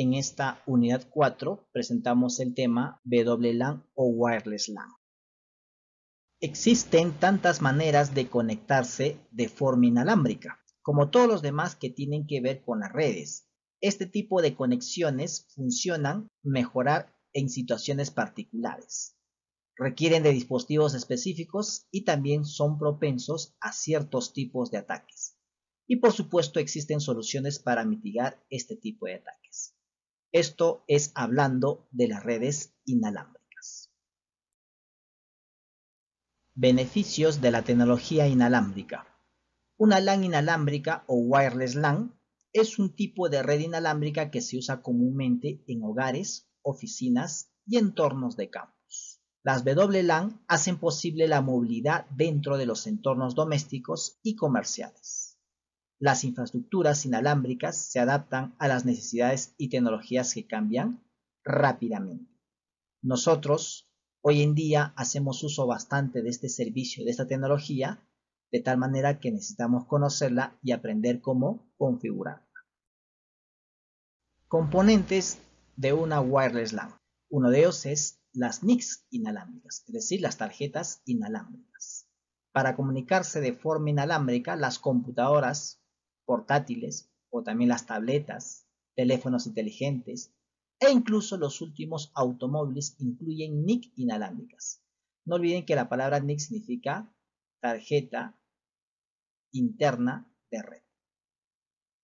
en esta unidad 4 presentamos el tema WLAN o Wireless LAN. Existen tantas maneras de conectarse de forma inalámbrica, como todos los demás que tienen que ver con las redes. Este tipo de conexiones funcionan mejorar en situaciones particulares. Requieren de dispositivos específicos y también son propensos a ciertos tipos de ataques. Y por supuesto existen soluciones para mitigar este tipo de ataques. Esto es hablando de las redes inalámbricas. Beneficios de la tecnología inalámbrica. Una LAN inalámbrica o wireless LAN es un tipo de red inalámbrica que se usa comúnmente en hogares, oficinas y entornos de campus. Las WLAN hacen posible la movilidad dentro de los entornos domésticos y comerciales las infraestructuras inalámbricas se adaptan a las necesidades y tecnologías que cambian rápidamente. Nosotros hoy en día hacemos uso bastante de este servicio, de esta tecnología, de tal manera que necesitamos conocerla y aprender cómo configurarla. Componentes de una wireless LAN. Uno de ellos es las NICs inalámbricas, es decir, las tarjetas inalámbricas. Para comunicarse de forma inalámbrica, las computadoras portátiles o también las tabletas, teléfonos inteligentes e incluso los últimos automóviles incluyen NIC inalámbricas. No olviden que la palabra NIC significa tarjeta interna de red.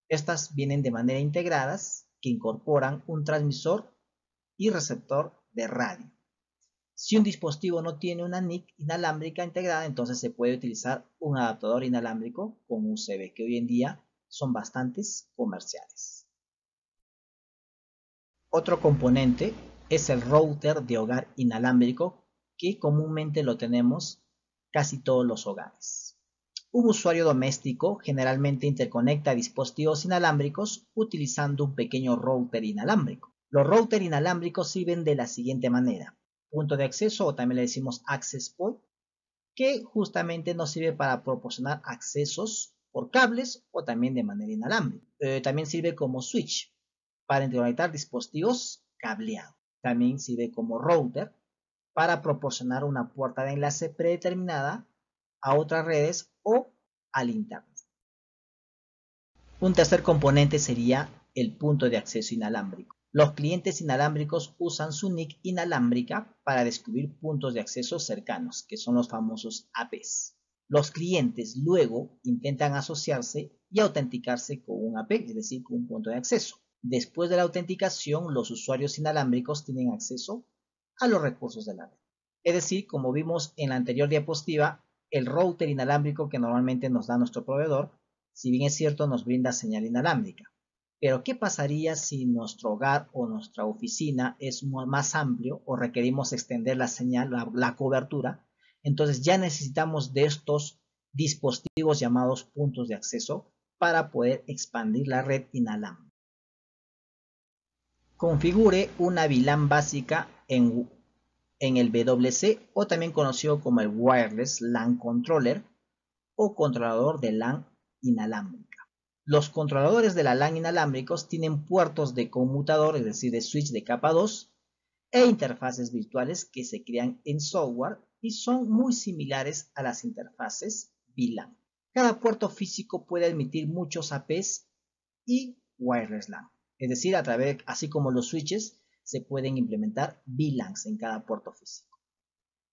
Estas vienen de manera integradas que incorporan un transmisor y receptor de radio. Si un dispositivo no tiene una NIC inalámbrica integrada, entonces se puede utilizar un adaptador inalámbrico con USB, que hoy en día son bastantes comerciales. Otro componente es el router de hogar inalámbrico que comúnmente lo tenemos casi todos los hogares. Un usuario doméstico generalmente interconecta dispositivos inalámbricos utilizando un pequeño router inalámbrico. Los routers inalámbricos sirven de la siguiente manera. Punto de acceso o también le decimos access point, que justamente nos sirve para proporcionar accesos por cables o también de manera inalámbrica. Eh, también sirve como switch para interconectar dispositivos cableados. También sirve como router para proporcionar una puerta de enlace predeterminada a otras redes o al internet. Un tercer componente sería el punto de acceso inalámbrico. Los clientes inalámbricos usan su NIC inalámbrica para descubrir puntos de acceso cercanos, que son los famosos APs. Los clientes luego intentan asociarse y autenticarse con un AP, es decir, con un punto de acceso. Después de la autenticación, los usuarios inalámbricos tienen acceso a los recursos de la red. Es decir, como vimos en la anterior diapositiva, el router inalámbrico que normalmente nos da nuestro proveedor, si bien es cierto, nos brinda señal inalámbrica. Pero, ¿qué pasaría si nuestro hogar o nuestra oficina es más amplio o requerimos extender la señal, la, la cobertura entonces ya necesitamos de estos dispositivos llamados puntos de acceso para poder expandir la red inalámbrica. Configure una VLAN básica en, en el WC o también conocido como el Wireless LAN Controller o controlador de LAN inalámbrica. Los controladores de la LAN inalámbricos tienen puertos de conmutador, es decir, de switch de capa 2 e interfaces virtuales que se crean en software y son muy similares a las interfaces VLAN. Cada puerto físico puede admitir muchos APs y wireless LAN. Es decir, a través, así como los switches, se pueden implementar VLANs en cada puerto físico.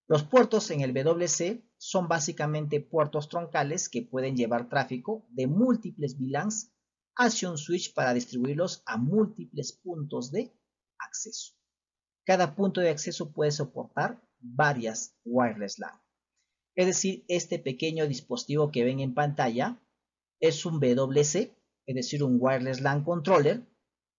Los puertos en el WC son básicamente puertos troncales que pueden llevar tráfico de múltiples VLANs hacia un switch para distribuirlos a múltiples puntos de acceso. Cada punto de acceso puede soportar varias wireless LAN. Es decir, este pequeño dispositivo que ven en pantalla es un WC, es decir, un wireless LAN controller,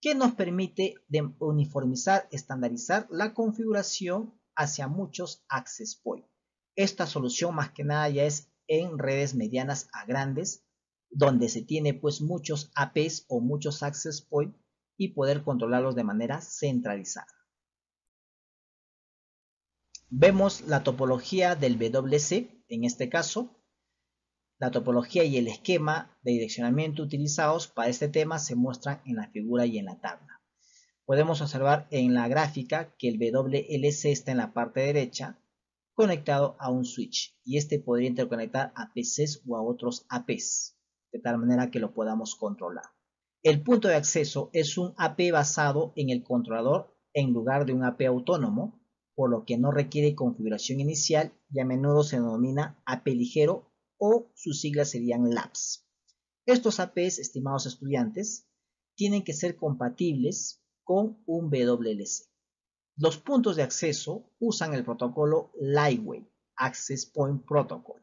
que nos permite uniformizar, estandarizar la configuración hacia muchos access point. Esta solución más que nada ya es en redes medianas a grandes, donde se tiene pues muchos APs o muchos access point y poder controlarlos de manera centralizada vemos la topología del WLC en este caso, la topología y el esquema de direccionamiento utilizados para este tema se muestran en la figura y en la tabla. Podemos observar en la gráfica que el WLC está en la parte derecha conectado a un switch y este podría interconectar a PCs o a otros APs, de tal manera que lo podamos controlar. El punto de acceso es un AP basado en el controlador en lugar de un AP autónomo por lo que no requiere configuración inicial y a menudo se denomina AP ligero o sus siglas serían LAPS. Estos APs, estimados estudiantes, tienen que ser compatibles con un WLC. Los puntos de acceso usan el protocolo Lightway, Access Point Protocol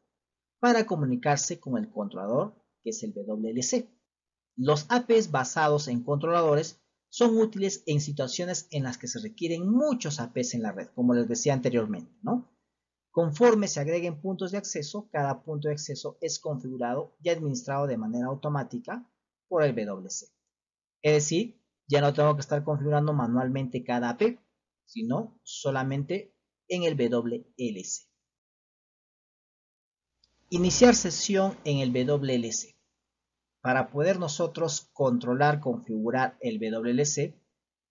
para comunicarse con el controlador, que es el WLC. Los APs basados en controladores son útiles en situaciones en las que se requieren muchos APs en la red, como les decía anteriormente, ¿no? Conforme se agreguen puntos de acceso, cada punto de acceso es configurado y administrado de manera automática por el WC. Es decir, ya no tengo que estar configurando manualmente cada AP, sino solamente en el WLC. Iniciar sesión en el WLC. Para poder nosotros controlar, configurar el WLC,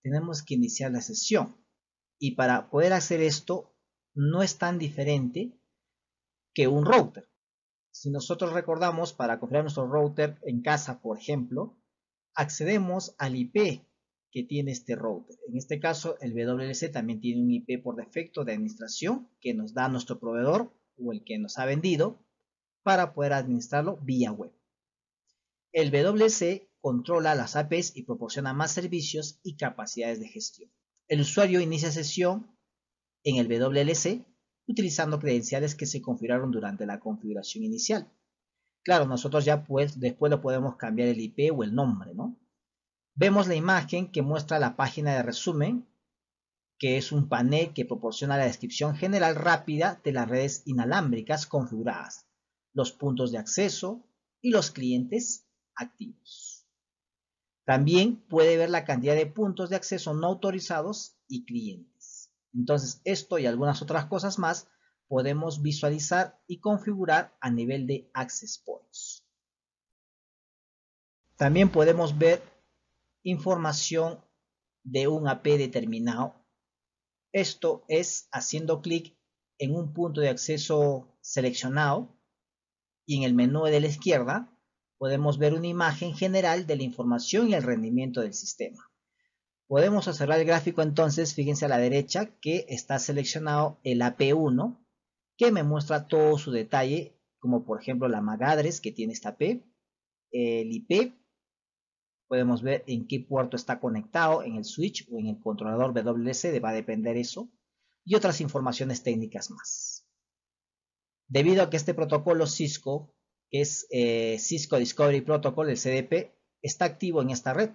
tenemos que iniciar la sesión. Y para poder hacer esto, no es tan diferente que un router. Si nosotros recordamos, para configurar nuestro router en casa, por ejemplo, accedemos al IP que tiene este router. En este caso, el WLC también tiene un IP por defecto de administración que nos da nuestro proveedor o el que nos ha vendido para poder administrarlo vía web. El WC controla las APs y proporciona más servicios y capacidades de gestión. El usuario inicia sesión en el WLC utilizando credenciales que se configuraron durante la configuración inicial. Claro, nosotros ya pues después lo podemos cambiar el IP o el nombre, ¿no? Vemos la imagen que muestra la página de resumen, que es un panel que proporciona la descripción general rápida de las redes inalámbricas configuradas, los puntos de acceso y los clientes activos. También puede ver la cantidad de puntos de acceso no autorizados y clientes. Entonces, esto y algunas otras cosas más podemos visualizar y configurar a nivel de Access Points. También podemos ver información de un AP determinado. Esto es haciendo clic en un punto de acceso seleccionado y en el menú de la izquierda podemos ver una imagen general de la información y el rendimiento del sistema. Podemos cerrar el gráfico entonces, fíjense a la derecha, que está seleccionado el AP1, que me muestra todo su detalle, como por ejemplo la magadres que tiene esta P, el IP, podemos ver en qué puerto está conectado, en el switch o en el controlador WLC, va a depender eso, y otras informaciones técnicas más. Debido a que este protocolo Cisco que es eh, Cisco Discovery Protocol, el CDP, está activo en esta red.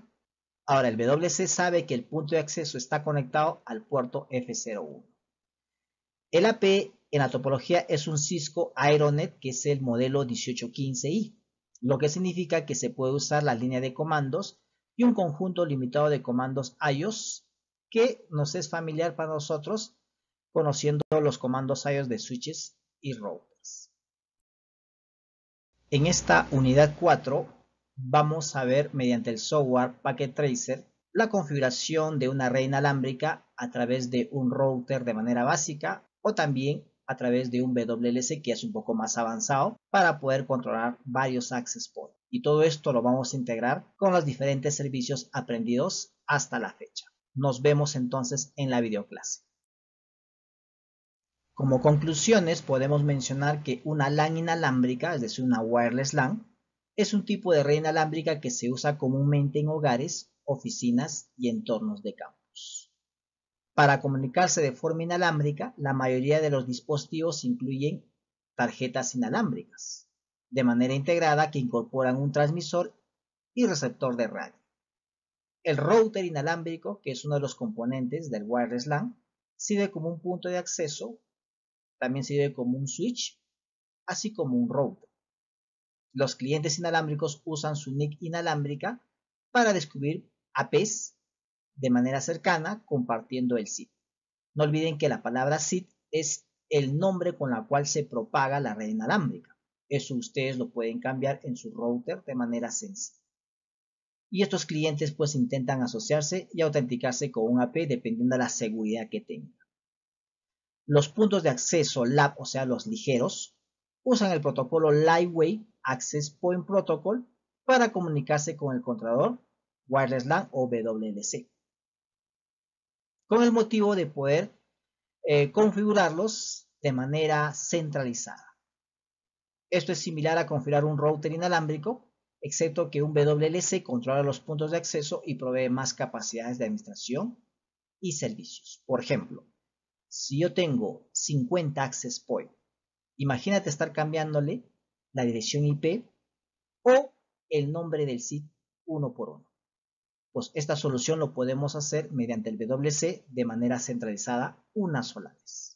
Ahora, el WC sabe que el punto de acceso está conectado al puerto F01. El AP en la topología es un Cisco Aeronet, que es el modelo 1815i, lo que significa que se puede usar la línea de comandos y un conjunto limitado de comandos IOS que nos es familiar para nosotros conociendo los comandos IOS de switches y routers. En esta unidad 4 vamos a ver mediante el software Packet Tracer la configuración de una red inalámbrica a través de un router de manera básica o también a través de un WLC que es un poco más avanzado para poder controlar varios access points. Y todo esto lo vamos a integrar con los diferentes servicios aprendidos hasta la fecha. Nos vemos entonces en la videoclase. Como conclusiones podemos mencionar que una LAN inalámbrica, es decir, una wireless LAN, es un tipo de red inalámbrica que se usa comúnmente en hogares, oficinas y entornos de campus. Para comunicarse de forma inalámbrica, la mayoría de los dispositivos incluyen tarjetas inalámbricas, de manera integrada que incorporan un transmisor y receptor de radio. El router inalámbrico, que es uno de los componentes del wireless LAN, sirve como un punto de acceso también sirve como un switch, así como un router. Los clientes inalámbricos usan su nick inalámbrica para descubrir APs de manera cercana compartiendo el SID. No olviden que la palabra SID es el nombre con la cual se propaga la red inalámbrica. Eso ustedes lo pueden cambiar en su router de manera sencilla. Y estos clientes pues intentan asociarse y autenticarse con un AP dependiendo de la seguridad que tengan. Los puntos de acceso LAP, o sea, los ligeros, usan el protocolo Lightway Access Point Protocol para comunicarse con el controlador Wireless LAN o WLC. Con el motivo de poder eh, configurarlos de manera centralizada. Esto es similar a configurar un router inalámbrico, excepto que un WLC controla los puntos de acceso y provee más capacidades de administración y servicios. Por ejemplo, si yo tengo 50 access point, imagínate estar cambiándole la dirección IP o el nombre del sitio uno por uno. Pues esta solución lo podemos hacer mediante el WC de manera centralizada una sola vez.